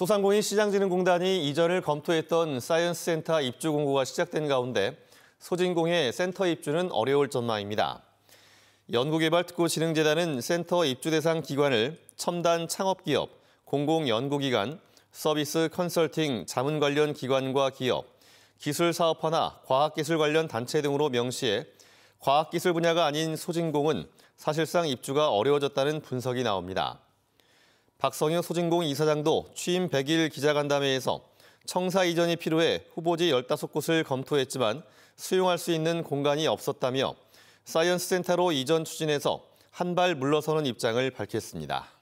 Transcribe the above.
소상공인 시장진흥공단이 이전을 검토했던 사이언스센터 입주 공고가 시작된 가운데 소진공의 센터 입주는 어려울 전망입니다. 연구개발특구진흥재단은 센터 입주 대상 기관을 첨단 창업기업, 공공연구기관, 서비스 컨설팅, 자문 관련 기관과 기업, 기술사업화나 과학기술 관련 단체 등으로 명시해 과학기술 분야가 아닌 소진공은 사실상 입주가 어려워졌다는 분석이 나옵니다. 박성혁 소진공 이사장도 취임 100일 기자간담회에서 청사 이전이 필요해 후보지 15곳을 검토했지만 수용할 수 있는 공간이 없었다며 사이언스 센터로 이전 추진해서 한 발 물러서는 입장을 밝혔습니다.